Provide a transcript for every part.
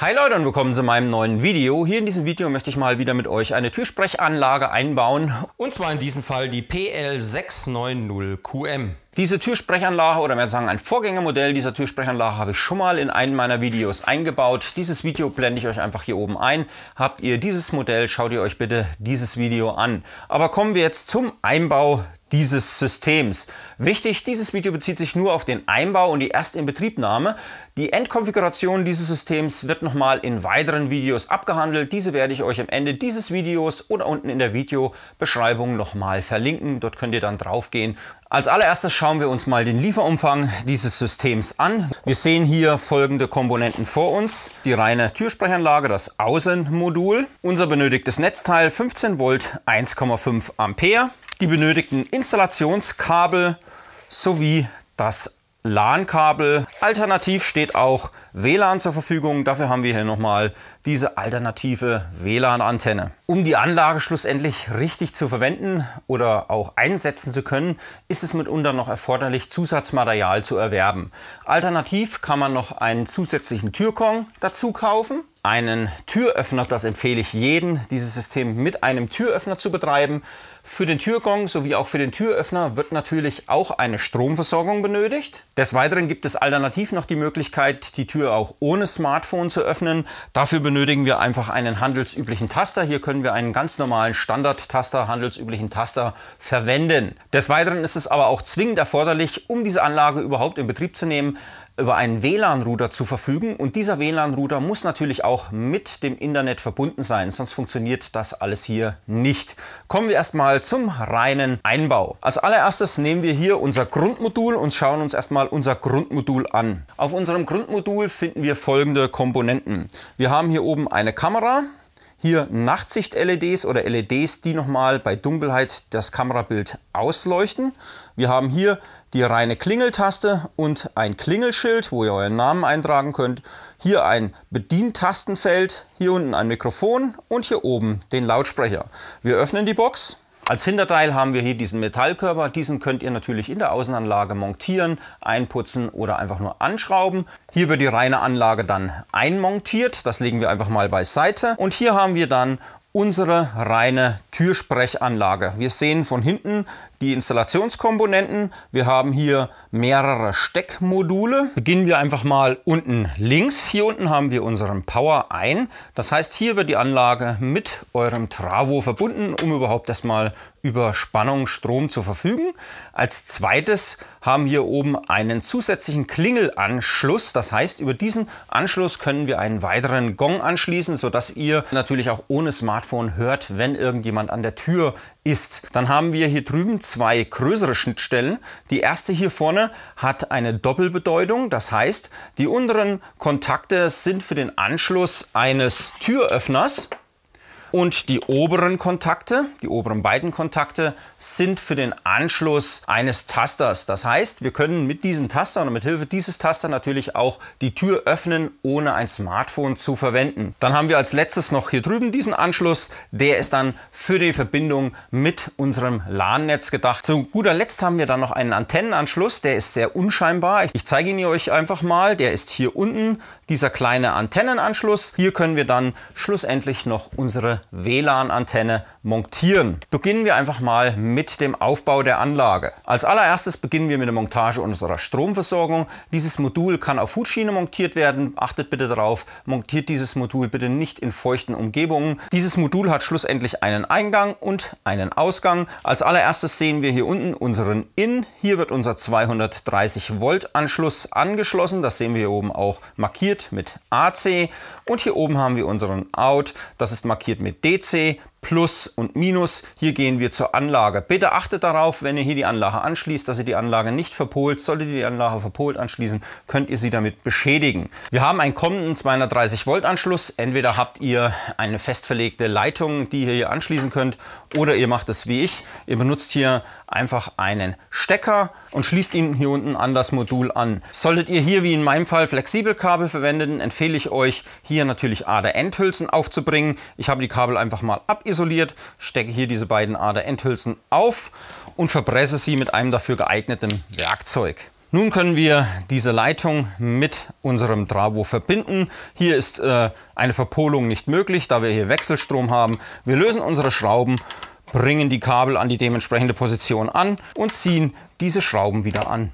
Hi Leute und willkommen zu meinem neuen Video. Hier in diesem Video möchte ich mal wieder mit euch eine Türsprechanlage einbauen. Und zwar in diesem Fall die PL690QM. Diese Türsprechanlage oder mehr sagen ein Vorgängermodell dieser Türsprechanlage habe ich schon mal in einem meiner Videos eingebaut. Dieses Video blende ich euch einfach hier oben ein. Habt ihr dieses Modell, schaut ihr euch bitte dieses Video an. Aber kommen wir jetzt zum Einbau dieses Systems. Wichtig, dieses Video bezieht sich nur auf den Einbau und die Erstinbetriebnahme. Die Endkonfiguration dieses Systems wird nochmal in weiteren Videos abgehandelt. Diese werde ich euch am Ende dieses Videos oder unten in der Videobeschreibung nochmal verlinken. Dort könnt ihr dann drauf gehen. Als allererstes schauen wir uns mal den Lieferumfang dieses Systems an. Wir sehen hier folgende Komponenten vor uns. Die reine Türsprechanlage, das Außenmodul, unser benötigtes Netzteil 15 Volt 1,5 Ampere, die benötigten Installationskabel sowie das LAN-Kabel. Alternativ steht auch WLAN zur Verfügung. Dafür haben wir hier nochmal diese alternative WLAN-Antenne. Um die Anlage schlussendlich richtig zu verwenden oder auch einsetzen zu können, ist es mitunter noch erforderlich, Zusatzmaterial zu erwerben. Alternativ kann man noch einen zusätzlichen Türkong dazu kaufen einen Türöffner, das empfehle ich jedem, dieses System mit einem Türöffner zu betreiben. Für den Türgong sowie auch für den Türöffner wird natürlich auch eine Stromversorgung benötigt. Des Weiteren gibt es alternativ noch die Möglichkeit, die Tür auch ohne Smartphone zu öffnen. Dafür benötigen wir einfach einen handelsüblichen Taster. Hier können wir einen ganz normalen Standard-Taster, handelsüblichen Taster verwenden. Des Weiteren ist es aber auch zwingend erforderlich, um diese Anlage überhaupt in Betrieb zu nehmen, über einen WLAN-Router zu verfügen und dieser WLAN-Router muss natürlich auch mit dem Internet verbunden sein, sonst funktioniert das alles hier nicht. Kommen wir erstmal zum reinen Einbau. Als allererstes nehmen wir hier unser Grundmodul und schauen uns erstmal unser Grundmodul an. Auf unserem Grundmodul finden wir folgende Komponenten. Wir haben hier oben eine Kamera, hier Nachtsicht-LEDs oder LEDs, die nochmal bei Dunkelheit das Kamerabild ausleuchten. Wir haben hier die reine Klingeltaste und ein Klingelschild, wo ihr euren Namen eintragen könnt. Hier ein Bedientastenfeld, hier unten ein Mikrofon und hier oben den Lautsprecher. Wir öffnen die Box als Hinterteil haben wir hier diesen Metallkörper. Diesen könnt ihr natürlich in der Außenanlage montieren, einputzen oder einfach nur anschrauben. Hier wird die reine Anlage dann einmontiert. Das legen wir einfach mal beiseite. Und hier haben wir dann unsere reine Türsprechanlage. Wir sehen von hinten die Installationskomponenten. Wir haben hier mehrere Steckmodule. Beginnen wir einfach mal unten links. Hier unten haben wir unseren Power ein. Das heißt, hier wird die Anlage mit eurem Travo verbunden, um überhaupt erstmal über Spannung Strom zu verfügen. Als zweites haben wir oben einen zusätzlichen Klingelanschluss. Das heißt, über diesen Anschluss können wir einen weiteren Gong anschließen, sodass ihr natürlich auch ohne Smartphone hört, wenn irgendjemand an der Tür ist. Dann haben wir hier drüben zwei größere Schnittstellen. Die erste hier vorne hat eine Doppelbedeutung, das heißt, die unteren Kontakte sind für den Anschluss eines Türöffners und die oberen Kontakte, die oberen beiden Kontakte, sind für den Anschluss eines Tasters. Das heißt, wir können mit diesem Taster und mit Hilfe dieses Tasters natürlich auch die Tür öffnen, ohne ein Smartphone zu verwenden. Dann haben wir als letztes noch hier drüben diesen Anschluss. Der ist dann für die Verbindung mit unserem LAN-Netz gedacht. Zu guter Letzt haben wir dann noch einen Antennenanschluss. Der ist sehr unscheinbar. Ich zeige ihn euch einfach mal. Der ist hier unten, dieser kleine Antennenanschluss. Hier können wir dann schlussendlich noch unsere WLAN-Antenne montieren. Beginnen wir einfach mal mit dem Aufbau der Anlage. Als allererstes beginnen wir mit der Montage unserer Stromversorgung. Dieses Modul kann auf Hutschiene montiert werden. Achtet bitte darauf, montiert dieses Modul bitte nicht in feuchten Umgebungen. Dieses Modul hat schlussendlich einen Eingang und einen Ausgang. Als allererstes sehen wir hier unten unseren In. Hier wird unser 230 Volt Anschluss angeschlossen. Das sehen wir hier oben auch markiert mit AC. Und hier oben haben wir unseren Out. Das ist markiert mit med DT Plus und Minus. Hier gehen wir zur Anlage. Bitte achtet darauf, wenn ihr hier die Anlage anschließt, dass ihr die Anlage nicht verpolt. Solltet ihr die Anlage verpolt anschließen, könnt ihr sie damit beschädigen. Wir haben einen kommenden 230 Volt Anschluss. Entweder habt ihr eine fest verlegte Leitung, die ihr hier anschließen könnt, oder ihr macht es wie ich. Ihr benutzt hier einfach einen Stecker und schließt ihn hier unten an das Modul an. Solltet ihr hier wie in meinem Fall Flexibelkabel verwenden, empfehle ich euch hier natürlich adn endhülsen aufzubringen. Ich habe die Kabel einfach mal ab isoliert, stecke hier diese beiden Ader-Endhülsen auf und verpresse sie mit einem dafür geeigneten Werkzeug. Nun können wir diese Leitung mit unserem Travo verbinden. Hier ist äh, eine Verpolung nicht möglich, da wir hier Wechselstrom haben. Wir lösen unsere Schrauben, bringen die Kabel an die dementsprechende Position an und ziehen diese Schrauben wieder an.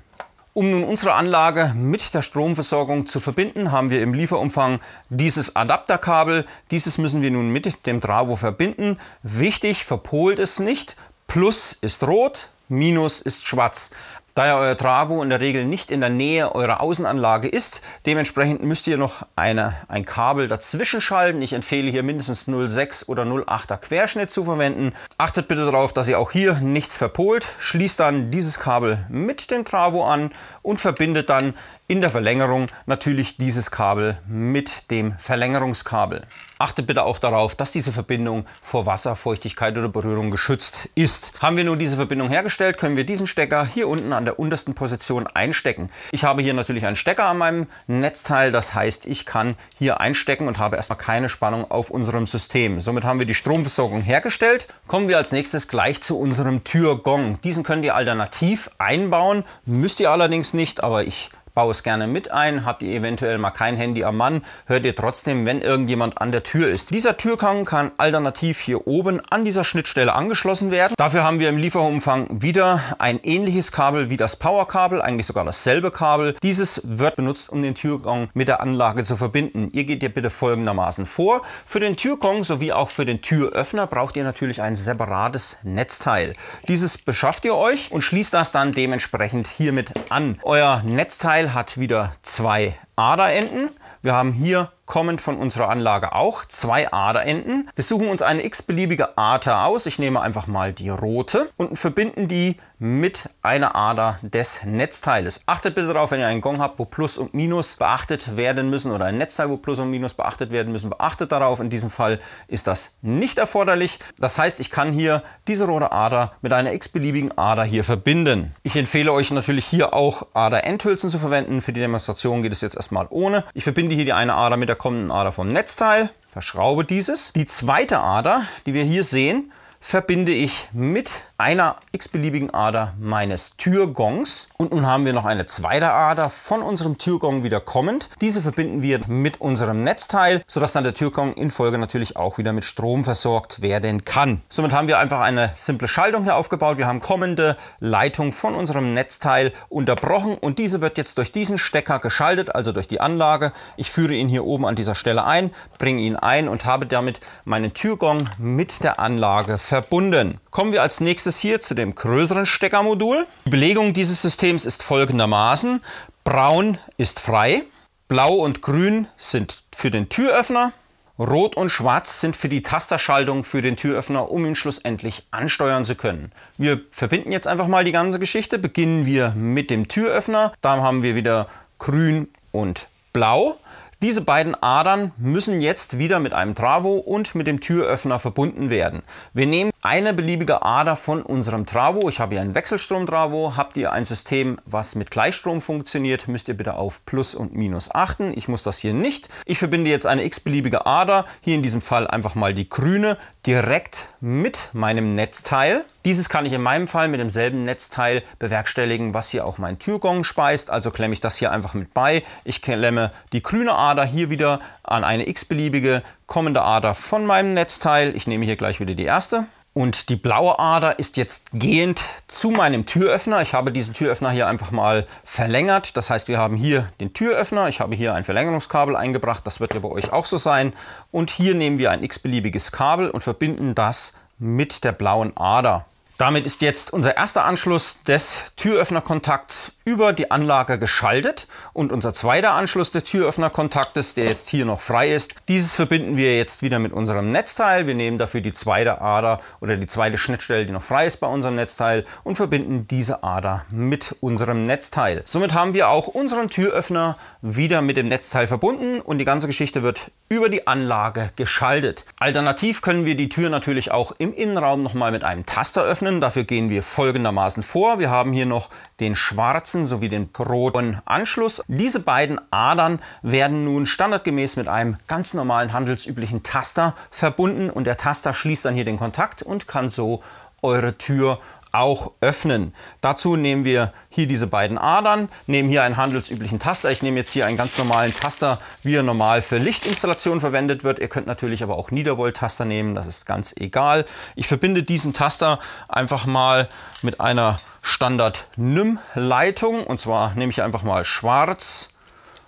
Um nun unsere Anlage mit der Stromversorgung zu verbinden, haben wir im Lieferumfang dieses Adapterkabel. Dieses müssen wir nun mit dem Travo verbinden. Wichtig, verpolt es nicht. Plus ist rot, Minus ist schwarz. Da ja euer Travo in der Regel nicht in der Nähe eurer Außenanlage ist, dementsprechend müsst ihr noch eine, ein Kabel dazwischen schalten. Ich empfehle hier mindestens 0,6 oder 0,8er Querschnitt zu verwenden. Achtet bitte darauf, dass ihr auch hier nichts verpolt. Schließt dann dieses Kabel mit dem Travo an und verbindet dann in der Verlängerung natürlich dieses Kabel mit dem Verlängerungskabel. Achtet bitte auch darauf, dass diese Verbindung vor Wasser, Feuchtigkeit oder Berührung geschützt ist. Haben wir nun diese Verbindung hergestellt, können wir diesen Stecker hier unten an der untersten Position einstecken. Ich habe hier natürlich einen Stecker an meinem Netzteil, das heißt, ich kann hier einstecken und habe erstmal keine Spannung auf unserem System. Somit haben wir die Stromversorgung hergestellt. Kommen wir als nächstes gleich zu unserem Türgong. Diesen könnt ihr alternativ einbauen, müsst ihr allerdings nicht, aber ich baue es gerne mit ein. Habt ihr eventuell mal kein Handy am Mann, hört ihr trotzdem, wenn irgendjemand an der Tür ist. Dieser Türkang kann alternativ hier oben an dieser Schnittstelle angeschlossen werden. Dafür haben wir im Lieferumfang wieder ein ähnliches Kabel wie das Powerkabel, eigentlich sogar dasselbe Kabel. Dieses wird benutzt, um den Türkong mit der Anlage zu verbinden. Ihr geht hier bitte folgendermaßen vor. Für den Türkong sowie auch für den Türöffner braucht ihr natürlich ein separates Netzteil. Dieses beschafft ihr euch und schließt das dann dementsprechend hiermit an. Euer Netzteil Teil hat wieder zwei Aderenden. Wir haben hier kommen von unserer Anlage auch zwei Aderenden. Wir suchen uns eine x-beliebige Ader aus, ich nehme einfach mal die rote, und verbinden die mit einer Ader des Netzteiles. Achtet bitte darauf, wenn ihr einen Gong habt, wo Plus und Minus beachtet werden müssen oder ein Netzteil, wo Plus und Minus beachtet werden müssen, beachtet darauf. In diesem Fall ist das nicht erforderlich. Das heißt, ich kann hier diese rote Ader mit einer x-beliebigen Ader hier verbinden. Ich empfehle euch natürlich hier auch Ader-Endhülsen zu verwenden. Für die Demonstration geht es jetzt erstmal ohne. Ich verbinde hier die eine Ader mit der da kommt eine Ader vom Netzteil, verschraube dieses. Die zweite Ader, die wir hier sehen, verbinde ich mit einer x-beliebigen Ader meines Türgongs. Und nun haben wir noch eine zweite Ader von unserem Türgong wieder kommend. Diese verbinden wir mit unserem Netzteil, sodass dann der Türgong in Folge natürlich auch wieder mit Strom versorgt werden kann. Somit haben wir einfach eine simple Schaltung hier aufgebaut. Wir haben kommende Leitung von unserem Netzteil unterbrochen und diese wird jetzt durch diesen Stecker geschaltet, also durch die Anlage. Ich führe ihn hier oben an dieser Stelle ein, bringe ihn ein und habe damit meinen Türgong mit der Anlage verbunden. Kommen wir als nächstes nächstes hier zu dem größeren Steckermodul. Die Belegung dieses Systems ist folgendermaßen. Braun ist frei, blau und grün sind für den Türöffner, rot und schwarz sind für die Tasterschaltung für den Türöffner, um ihn schlussendlich ansteuern zu können. Wir verbinden jetzt einfach mal die ganze Geschichte. Beginnen wir mit dem Türöffner. Da haben wir wieder grün und blau. Diese beiden Adern müssen jetzt wieder mit einem Travo und mit dem Türöffner verbunden werden. Wir nehmen eine beliebige Ader von unserem Travo. Ich habe hier einen Wechselstrom-Travo. Habt ihr ein System, was mit Gleichstrom funktioniert, müsst ihr bitte auf Plus und Minus achten. Ich muss das hier nicht. Ich verbinde jetzt eine x-beliebige Ader, hier in diesem Fall einfach mal die grüne, direkt mit meinem Netzteil. Dieses kann ich in meinem Fall mit demselben Netzteil bewerkstelligen, was hier auch mein Türgong speist. Also klemme ich das hier einfach mit bei. Ich klemme die grüne Ader hier wieder an eine x-beliebige kommende Ader von meinem Netzteil. Ich nehme hier gleich wieder die erste. Und die blaue Ader ist jetzt gehend zu meinem Türöffner. Ich habe diesen Türöffner hier einfach mal verlängert. Das heißt, wir haben hier den Türöffner. Ich habe hier ein Verlängerungskabel eingebracht. Das wird ja bei euch auch so sein. Und hier nehmen wir ein x-beliebiges Kabel und verbinden das mit der blauen Ader. Damit ist jetzt unser erster Anschluss des Türöffnerkontakts über die Anlage geschaltet und unser zweiter Anschluss des Türöffnerkontaktes, der jetzt hier noch frei ist, dieses verbinden wir jetzt wieder mit unserem Netzteil. Wir nehmen dafür die zweite Ader oder die zweite Schnittstelle, die noch frei ist bei unserem Netzteil und verbinden diese Ader mit unserem Netzteil. Somit haben wir auch unseren Türöffner wieder mit dem Netzteil verbunden und die ganze Geschichte wird über die Anlage geschaltet. Alternativ können wir die Tür natürlich auch im Innenraum nochmal mit einem Taster öffnen. Dafür gehen wir folgendermaßen vor. Wir haben hier noch den schwarzen Synapsen sowie den Protonanschluss. Diese beiden Adern werden nun standardgemäß mit einem ganz normalen handelsüblichen Taster verbunden und der Taster schließt dann hier den Kontakt und kann so eure Tür auch öffnen. Dazu nehmen wir hier diese beiden Adern, nehmen hier einen handelsüblichen Taster. Ich nehme jetzt hier einen ganz normalen Taster, wie er normal für Lichtinstallationen verwendet wird. Ihr könnt natürlich aber auch Niedervolt-Taster nehmen, das ist ganz egal. Ich verbinde diesen Taster einfach mal mit einer Standard NIM-Leitung. Und zwar nehme ich einfach mal schwarz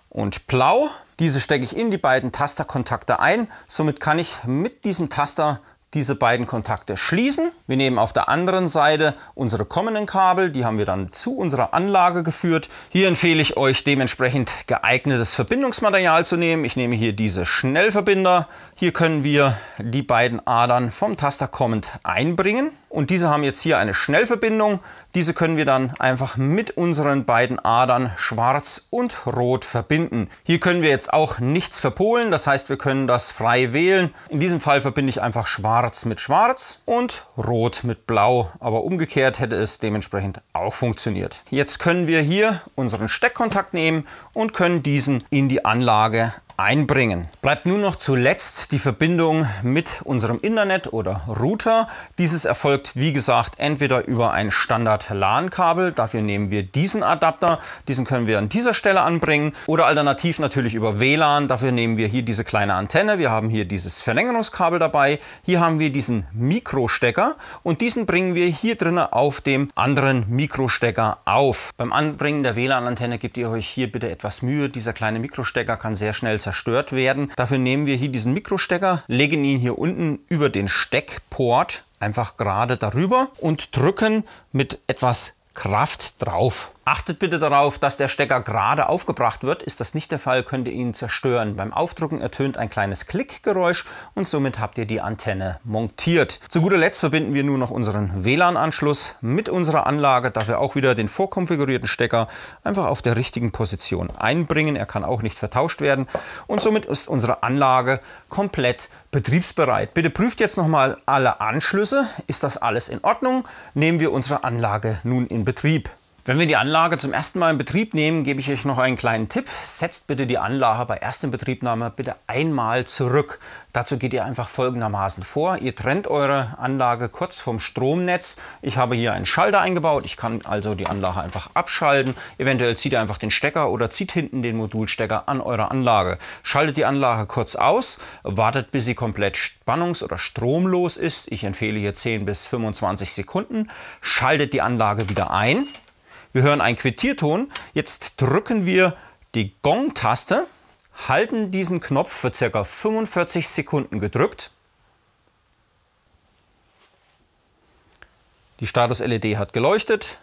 und blau. Diese stecke ich in die beiden Tasterkontakte ein. Somit kann ich mit diesem Taster diese beiden Kontakte schließen. Wir nehmen auf der anderen Seite unsere kommenden Kabel, die haben wir dann zu unserer Anlage geführt. Hier empfehle ich euch dementsprechend geeignetes Verbindungsmaterial zu nehmen. Ich nehme hier diese Schnellverbinder. Hier können wir die beiden Adern vom Taster kommend einbringen. Und diese haben jetzt hier eine Schnellverbindung. Diese können wir dann einfach mit unseren beiden Adern schwarz und rot verbinden. Hier können wir jetzt auch nichts verpolen, das heißt wir können das frei wählen. In diesem Fall verbinde ich einfach schwarz mit schwarz und rot mit blau. Aber umgekehrt hätte es dementsprechend auch funktioniert. Jetzt können wir hier unseren Steckkontakt nehmen und können diesen in die Anlage einbringen. Bleibt nur noch zuletzt die Verbindung mit unserem Internet oder Router. Dieses erfolgt wie gesagt entweder über ein Standard LAN-Kabel, dafür nehmen wir diesen Adapter, diesen können wir an dieser Stelle anbringen oder alternativ natürlich über WLAN, dafür nehmen wir hier diese kleine Antenne, wir haben hier dieses Verlängerungskabel dabei, hier haben wir diesen Mikrostecker und diesen bringen wir hier drinnen auf dem anderen Mikrostecker auf. Beim Anbringen der WLAN-Antenne gebt ihr euch hier bitte etwas Mühe, dieser kleine Mikrostecker kann sehr schnell zerstört werden. Dafür nehmen wir hier diesen Mikrostecker, legen ihn hier unten über den Steckport einfach gerade darüber und drücken mit etwas Kraft drauf. Achtet bitte darauf, dass der Stecker gerade aufgebracht wird. Ist das nicht der Fall, könnt ihr ihn zerstören. Beim Aufdrücken ertönt ein kleines Klickgeräusch und somit habt ihr die Antenne montiert. Zu guter Letzt verbinden wir nun noch unseren WLAN-Anschluss mit unserer Anlage, Dafür auch wieder den vorkonfigurierten Stecker einfach auf der richtigen Position einbringen. Er kann auch nicht vertauscht werden und somit ist unsere Anlage komplett betriebsbereit. Bitte prüft jetzt nochmal alle Anschlüsse. Ist das alles in Ordnung? Nehmen wir unsere Anlage nun in Betrieb. Wenn wir die Anlage zum ersten Mal in Betrieb nehmen, gebe ich euch noch einen kleinen Tipp. Setzt bitte die Anlage bei Erstinbetriebnahme bitte einmal zurück. Dazu geht ihr einfach folgendermaßen vor. Ihr trennt eure Anlage kurz vom Stromnetz. Ich habe hier einen Schalter eingebaut. Ich kann also die Anlage einfach abschalten. Eventuell zieht ihr einfach den Stecker oder zieht hinten den Modulstecker an eure Anlage. Schaltet die Anlage kurz aus, wartet bis sie komplett spannungs- oder stromlos ist. Ich empfehle hier 10 bis 25 Sekunden. Schaltet die Anlage wieder ein. Wir hören einen Quittierton. Jetzt drücken wir die Gong-Taste, halten diesen Knopf für ca. 45 Sekunden gedrückt. Die Status-LED hat geleuchtet.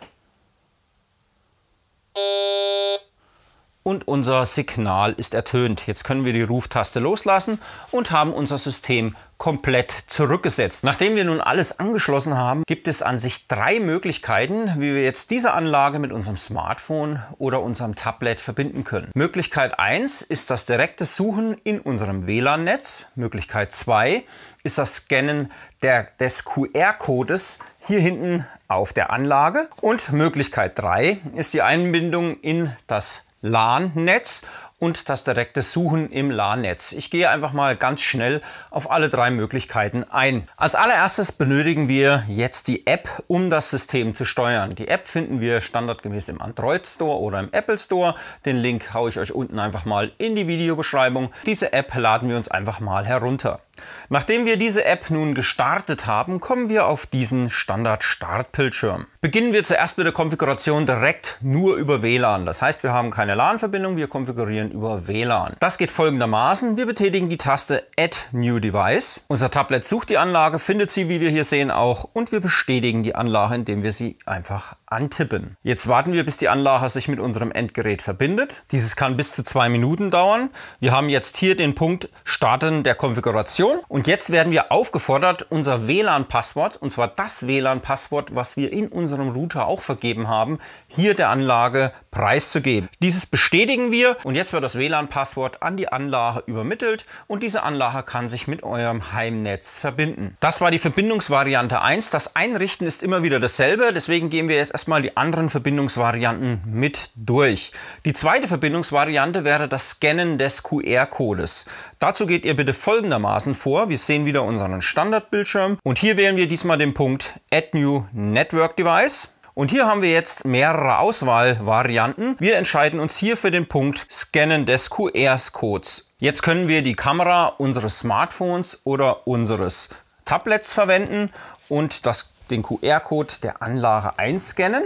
Und unser Signal ist ertönt. Jetzt können wir die Ruftaste loslassen und haben unser System komplett zurückgesetzt. Nachdem wir nun alles angeschlossen haben, gibt es an sich drei Möglichkeiten, wie wir jetzt diese Anlage mit unserem Smartphone oder unserem Tablet verbinden können. Möglichkeit 1 ist das direkte Suchen in unserem WLAN-Netz. Möglichkeit 2 ist das Scannen der, des QR-Codes hier hinten auf der Anlage. Und Möglichkeit 3 ist die Einbindung in das LAN-Netz und das direkte Suchen im LAN-Netz. Ich gehe einfach mal ganz schnell auf alle drei Möglichkeiten ein. Als allererstes benötigen wir jetzt die App, um das System zu steuern. Die App finden wir standardgemäß im Android Store oder im Apple Store. Den Link haue ich euch unten einfach mal in die Videobeschreibung. Diese App laden wir uns einfach mal herunter. Nachdem wir diese App nun gestartet haben, kommen wir auf diesen Standard-Startbildschirm. Beginnen wir zuerst mit der Konfiguration direkt nur über WLAN. Das heißt, wir haben keine LAN-Verbindung, wir konfigurieren über WLAN. Das geht folgendermaßen. Wir betätigen die Taste Add New Device. Unser Tablet sucht die Anlage, findet sie, wie wir hier sehen, auch und wir bestätigen die Anlage, indem wir sie einfach antippen. Jetzt warten wir, bis die Anlage sich mit unserem Endgerät verbindet. Dieses kann bis zu zwei Minuten dauern. Wir haben jetzt hier den Punkt Starten der Konfiguration Information. Und jetzt werden wir aufgefordert, unser WLAN-Passwort, und zwar das WLAN-Passwort, was wir in unserem Router auch vergeben haben, hier der Anlage preiszugeben. Dieses bestätigen wir und jetzt wird das WLAN-Passwort an die Anlage übermittelt und diese Anlage kann sich mit eurem Heimnetz verbinden. Das war die Verbindungsvariante 1. Das Einrichten ist immer wieder dasselbe, deswegen gehen wir jetzt erstmal die anderen Verbindungsvarianten mit durch. Die zweite Verbindungsvariante wäre das Scannen des QR-Codes. Dazu geht ihr bitte folgendermaßen außen vor. Wir sehen wieder unseren Standardbildschirm. Und hier wählen wir diesmal den Punkt Add New Network Device. Und hier haben wir jetzt mehrere Auswahlvarianten. Wir entscheiden uns hier für den Punkt Scannen des QR-Codes. Jetzt können wir die Kamera unseres Smartphones oder unseres Tablets verwenden und das, den QR-Code der Anlage einscannen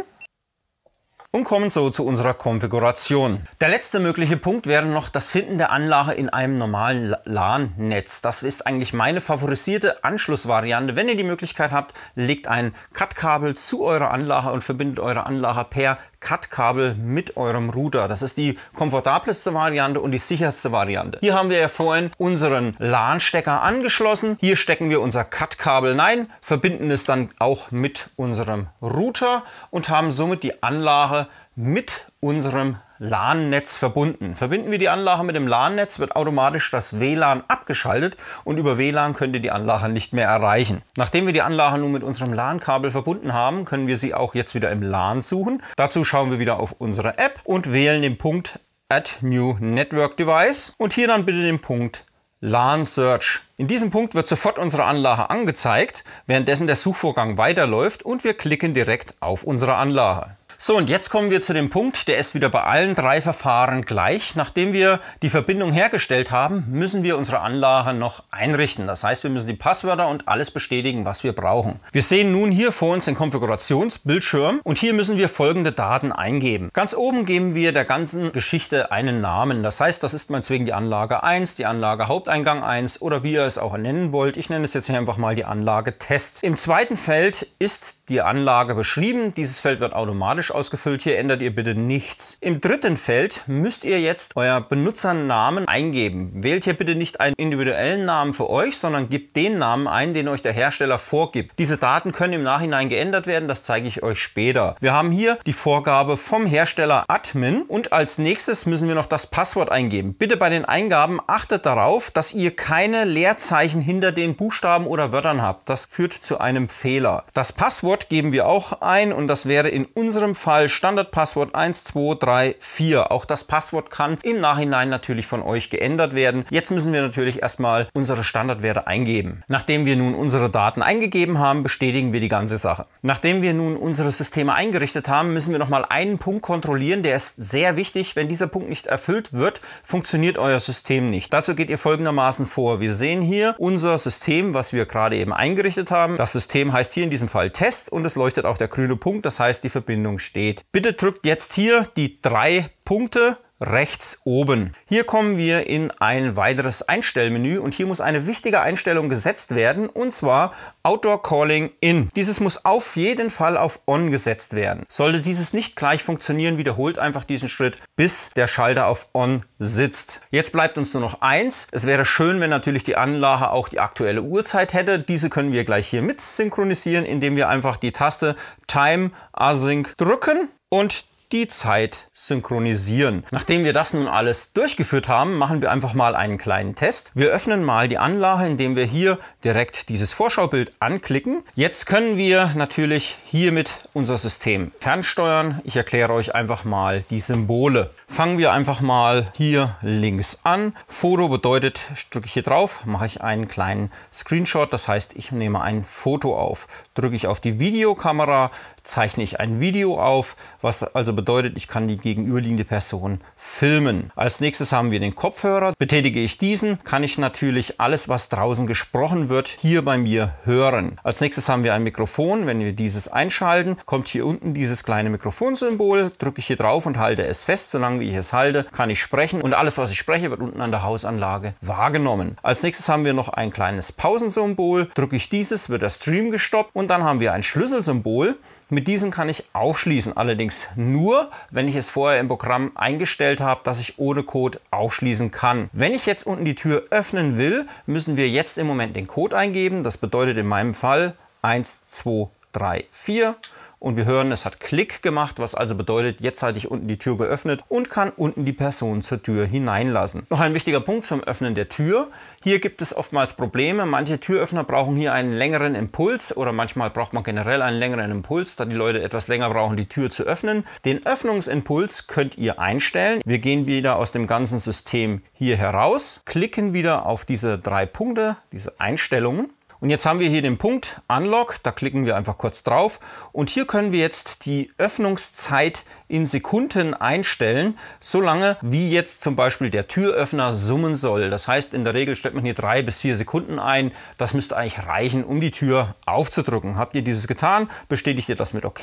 und kommen so zu unserer Konfiguration. Der letzte mögliche Punkt wäre noch das Finden der Anlage in einem normalen LAN-Netz. Das ist eigentlich meine favorisierte Anschlussvariante. Wenn ihr die Möglichkeit habt, legt ein cut kabel zu eurer Anlage und verbindet eure Anlage per cut kabel mit eurem Router. Das ist die komfortabelste Variante und die sicherste Variante. Hier haben wir ja vorhin unseren LAN-Stecker angeschlossen. Hier stecken wir unser cut kabel rein, verbinden es dann auch mit unserem Router und haben somit die Anlage mit unserem LAN-Netz verbunden. Verbinden wir die Anlage mit dem LAN-Netz, wird automatisch das WLAN abgeschaltet und über WLAN könnt ihr die Anlage nicht mehr erreichen. Nachdem wir die Anlage nun mit unserem LAN-Kabel verbunden haben, können wir sie auch jetzt wieder im LAN suchen. Dazu schauen wir wieder auf unsere App und wählen den Punkt Add New Network Device und hier dann bitte den Punkt LAN Search. In diesem Punkt wird sofort unsere Anlage angezeigt, währenddessen der Suchvorgang weiterläuft und wir klicken direkt auf unsere Anlage. So, und jetzt kommen wir zu dem Punkt, der ist wieder bei allen drei Verfahren gleich. Nachdem wir die Verbindung hergestellt haben, müssen wir unsere Anlage noch einrichten. Das heißt, wir müssen die Passwörter und alles bestätigen, was wir brauchen. Wir sehen nun hier vor uns den Konfigurationsbildschirm und hier müssen wir folgende Daten eingeben. Ganz oben geben wir der ganzen Geschichte einen Namen. Das heißt, das ist meinetwegen die Anlage 1, die Anlage Haupteingang 1 oder wie ihr es auch nennen wollt. Ich nenne es jetzt hier einfach mal die Anlage Test. Im zweiten Feld ist die Anlage beschrieben. Dieses Feld wird automatisch automatisch ausgefüllt. Hier ändert ihr bitte nichts. Im dritten Feld müsst ihr jetzt euer Benutzernamen eingeben. Wählt hier bitte nicht einen individuellen Namen für euch, sondern gebt den Namen ein, den euch der Hersteller vorgibt. Diese Daten können im Nachhinein geändert werden, das zeige ich euch später. Wir haben hier die Vorgabe vom Hersteller Admin und als nächstes müssen wir noch das Passwort eingeben. Bitte bei den Eingaben achtet darauf, dass ihr keine Leerzeichen hinter den Buchstaben oder Wörtern habt. Das führt zu einem Fehler. Das Passwort geben wir auch ein und das wäre in unserem Fall Standardpasswort 1234. Auch das Passwort kann im Nachhinein natürlich von euch geändert werden. Jetzt müssen wir natürlich erstmal unsere Standardwerte eingeben. Nachdem wir nun unsere Daten eingegeben haben, bestätigen wir die ganze Sache. Nachdem wir nun unsere Systeme eingerichtet haben, müssen wir nochmal einen Punkt kontrollieren. Der ist sehr wichtig. Wenn dieser Punkt nicht erfüllt wird, funktioniert euer System nicht. Dazu geht ihr folgendermaßen vor. Wir sehen hier unser System, was wir gerade eben eingerichtet haben. Das System heißt hier in diesem Fall Test und es leuchtet auch der grüne Punkt. Das heißt, die Verbindung steht. Bitte drückt jetzt hier die drei Punkte rechts oben. Hier kommen wir in ein weiteres Einstellmenü und hier muss eine wichtige Einstellung gesetzt werden und zwar Outdoor Calling In. Dieses muss auf jeden Fall auf On gesetzt werden. Sollte dieses nicht gleich funktionieren, wiederholt einfach diesen Schritt, bis der Schalter auf On sitzt. Jetzt bleibt uns nur noch eins. Es wäre schön, wenn natürlich die Anlage auch die aktuelle Uhrzeit hätte. Diese können wir gleich hier mit synchronisieren, indem wir einfach die Taste Time Async drücken und die Zeit synchronisieren. Nachdem wir das nun alles durchgeführt haben, machen wir einfach mal einen kleinen Test. Wir öffnen mal die Anlage, indem wir hier direkt dieses Vorschaubild anklicken. Jetzt können wir natürlich hiermit unser System fernsteuern. Ich erkläre euch einfach mal die Symbole. Fangen wir einfach mal hier links an. Foto bedeutet, drücke ich hier drauf, mache ich einen kleinen Screenshot. Das heißt, ich nehme ein Foto auf. Drücke ich auf die Videokamera, zeichne ich ein Video auf, was also bedeutet, ich kann die gegenüberliegende Person filmen. Als nächstes haben wir den Kopfhörer. Betätige ich diesen, kann ich natürlich alles, was draußen gesprochen wird, hier bei mir hören. Als nächstes haben wir ein Mikrofon. Wenn wir dieses einschalten, kommt hier unten dieses kleine Mikrofonsymbol. Drücke ich hier drauf und halte es fest. Solange ich es halte, kann ich sprechen und alles, was ich spreche, wird unten an der Hausanlage wahrgenommen. Als nächstes haben wir noch ein kleines Pausensymbol. Drücke ich dieses, wird der Stream gestoppt und dann haben wir ein Schlüsselsymbol. Mit diesen kann ich aufschließen, allerdings nur, wenn ich es vorher im Programm eingestellt habe, dass ich ohne Code aufschließen kann. Wenn ich jetzt unten die Tür öffnen will, müssen wir jetzt im Moment den Code eingeben. Das bedeutet in meinem Fall 1234 und wir hören, es hat Klick gemacht, was also bedeutet, jetzt hatte ich unten die Tür geöffnet und kann unten die Person zur Tür hineinlassen. Noch ein wichtiger Punkt zum Öffnen der Tür. Hier gibt es oftmals Probleme. Manche Türöffner brauchen hier einen längeren Impuls oder manchmal braucht man generell einen längeren Impuls, da die Leute etwas länger brauchen, die Tür zu öffnen. Den Öffnungsimpuls könnt ihr einstellen. Wir gehen wieder aus dem ganzen System hier heraus, klicken wieder auf diese drei Punkte, diese Einstellungen und jetzt haben wir hier den Punkt Unlock, da klicken wir einfach kurz drauf und hier können wir jetzt die Öffnungszeit in Sekunden einstellen, solange wie jetzt zum Beispiel der Türöffner summen soll. Das heißt, in der Regel stellt man hier drei bis vier Sekunden ein. Das müsste eigentlich reichen, um die Tür aufzudrücken. Habt ihr dieses getan? Bestätigt ihr das mit OK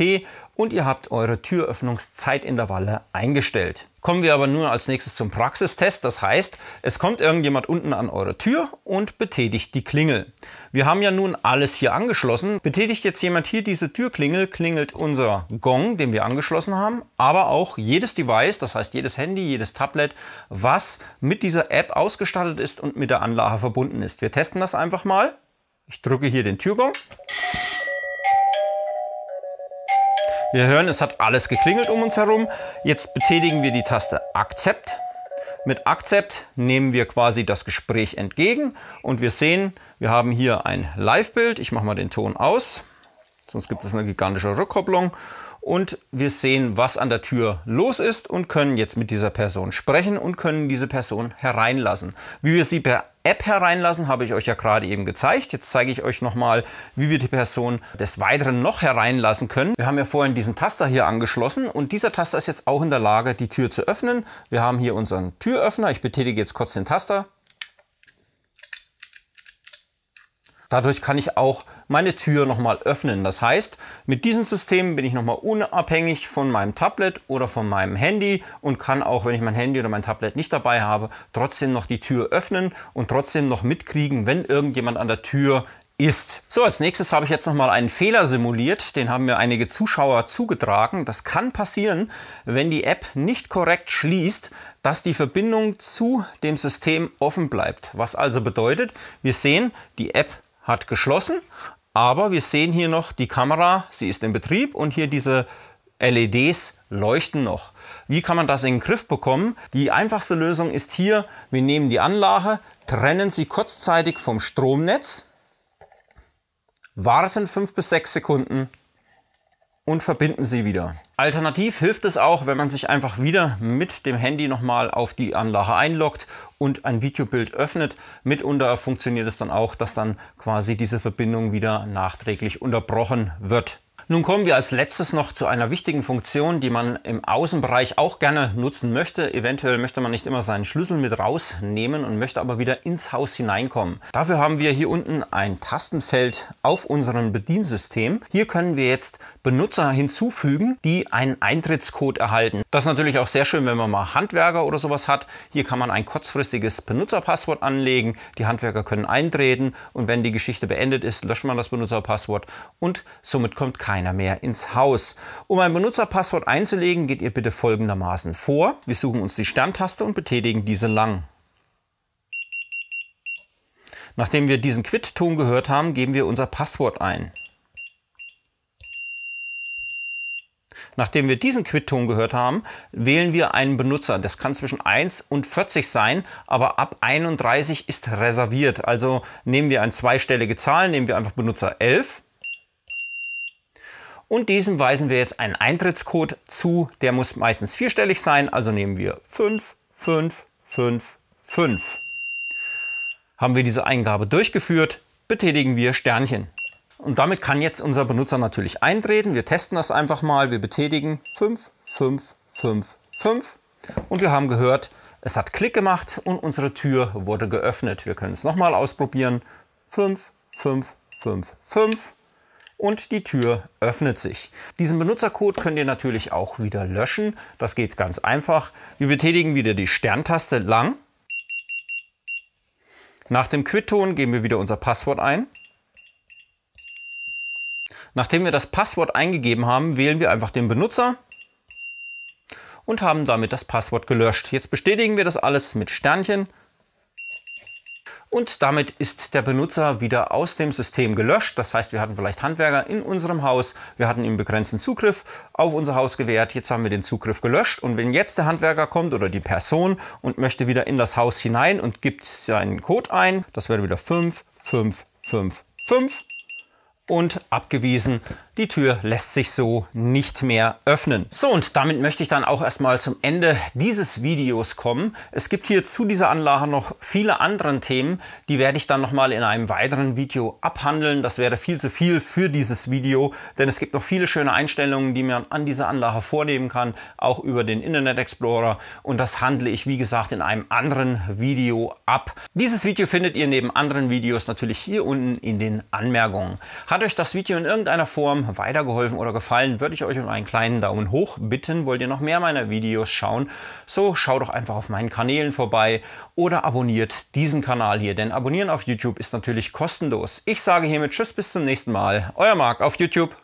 und ihr habt eure Türöffnungszeitintervalle eingestellt. Kommen wir aber nun als nächstes zum Praxistest. Das heißt, es kommt irgendjemand unten an eure Tür und betätigt die Klingel. Wir haben ja nun alles hier angeschlossen. Betätigt jetzt jemand hier diese Türklingel, klingelt unser Gong, den wir angeschlossen haben, aber auch jedes Device, das heißt jedes Handy, jedes Tablet, was mit dieser App ausgestattet ist und mit der Anlage verbunden ist. Wir testen das einfach mal. Ich drücke hier den Türgong. Wir hören, es hat alles geklingelt um uns herum. Jetzt betätigen wir die Taste Akzept. Mit Akzept nehmen wir quasi das Gespräch entgegen und wir sehen, wir haben hier ein Live-Bild. Ich mache mal den Ton aus, sonst gibt es eine gigantische Rückkopplung. Und wir sehen, was an der Tür los ist und können jetzt mit dieser Person sprechen und können diese Person hereinlassen. Wie wir sie per App hereinlassen, habe ich euch ja gerade eben gezeigt. Jetzt zeige ich euch nochmal, wie wir die Person des Weiteren noch hereinlassen können. Wir haben ja vorhin diesen Taster hier angeschlossen und dieser Taster ist jetzt auch in der Lage, die Tür zu öffnen. Wir haben hier unseren Türöffner. Ich betätige jetzt kurz den Taster. Dadurch kann ich auch meine Tür nochmal öffnen. Das heißt, mit diesem System bin ich nochmal unabhängig von meinem Tablet oder von meinem Handy und kann auch, wenn ich mein Handy oder mein Tablet nicht dabei habe, trotzdem noch die Tür öffnen und trotzdem noch mitkriegen, wenn irgendjemand an der Tür ist. So, als nächstes habe ich jetzt nochmal einen Fehler simuliert. Den haben mir einige Zuschauer zugetragen. Das kann passieren, wenn die App nicht korrekt schließt, dass die Verbindung zu dem System offen bleibt. Was also bedeutet, wir sehen, die App hat geschlossen, aber wir sehen hier noch die Kamera, sie ist in Betrieb und hier diese LEDs leuchten noch. Wie kann man das in den Griff bekommen? Die einfachste Lösung ist hier, wir nehmen die Anlage, trennen sie kurzzeitig vom Stromnetz, warten 5 bis 6 Sekunden und verbinden sie wieder. Alternativ hilft es auch, wenn man sich einfach wieder mit dem Handy nochmal auf die Anlage einloggt und ein Videobild öffnet. Mitunter funktioniert es dann auch, dass dann quasi diese Verbindung wieder nachträglich unterbrochen wird. Nun kommen wir als letztes noch zu einer wichtigen Funktion, die man im Außenbereich auch gerne nutzen möchte. Eventuell möchte man nicht immer seinen Schlüssel mit rausnehmen und möchte aber wieder ins Haus hineinkommen. Dafür haben wir hier unten ein Tastenfeld auf unserem Bediensystem. Hier können wir jetzt Benutzer hinzufügen, die einen Eintrittscode erhalten. Das ist natürlich auch sehr schön, wenn man mal Handwerker oder sowas hat. Hier kann man ein kurzfristiges Benutzerpasswort anlegen. Die Handwerker können eintreten und wenn die Geschichte beendet ist, löscht man das Benutzerpasswort und somit kommt keiner mehr ins Haus. Um ein Benutzerpasswort einzulegen, geht ihr bitte folgendermaßen vor. Wir suchen uns die Sterntaste und betätigen diese lang. Nachdem wir diesen Quit-Ton gehört haben, geben wir unser Passwort ein. Nachdem wir diesen quit gehört haben, wählen wir einen Benutzer. Das kann zwischen 1 und 40 sein, aber ab 31 ist reserviert. Also nehmen wir eine zweistellige Zahl, nehmen wir einfach Benutzer 11 und diesem weisen wir jetzt einen Eintrittscode zu. Der muss meistens vierstellig sein, also nehmen wir 5, 5, 5, 5. Haben wir diese Eingabe durchgeführt, betätigen wir Sternchen. Und damit kann jetzt unser Benutzer natürlich eintreten. Wir testen das einfach mal. Wir betätigen 5, 5, 5, 5. Und wir haben gehört, es hat Klick gemacht und unsere Tür wurde geöffnet. Wir können es nochmal ausprobieren. 5, 5, 5, 5 und die Tür öffnet sich. Diesen Benutzercode könnt ihr natürlich auch wieder löschen. Das geht ganz einfach. Wir betätigen wieder die Sterntaste lang. Nach dem quit geben wir wieder unser Passwort ein. Nachdem wir das Passwort eingegeben haben, wählen wir einfach den Benutzer und haben damit das Passwort gelöscht. Jetzt bestätigen wir das alles mit Sternchen und damit ist der Benutzer wieder aus dem System gelöscht. Das heißt, wir hatten vielleicht Handwerker in unserem Haus, wir hatten ihm begrenzten Zugriff auf unser Haus gewährt, jetzt haben wir den Zugriff gelöscht und wenn jetzt der Handwerker kommt oder die Person und möchte wieder in das Haus hinein und gibt seinen Code ein, das wäre wieder 5555 und abgewiesen. Die Tür lässt sich so nicht mehr öffnen. So, und damit möchte ich dann auch erstmal zum Ende dieses Videos kommen. Es gibt hier zu dieser Anlage noch viele andere Themen, die werde ich dann nochmal in einem weiteren Video abhandeln. Das wäre viel zu viel für dieses Video, denn es gibt noch viele schöne Einstellungen, die man an dieser Anlage vornehmen kann, auch über den Internet Explorer. Und das handle ich, wie gesagt, in einem anderen Video ab. Dieses Video findet ihr neben anderen Videos natürlich hier unten in den Anmerkungen. Hat euch das Video in irgendeiner Form weitergeholfen oder gefallen, würde ich euch um einen kleinen Daumen hoch bitten. Wollt ihr noch mehr meiner Videos schauen, so schaut doch einfach auf meinen Kanälen vorbei oder abonniert diesen Kanal hier, denn abonnieren auf YouTube ist natürlich kostenlos. Ich sage hiermit Tschüss bis zum nächsten Mal. Euer Marc auf YouTube.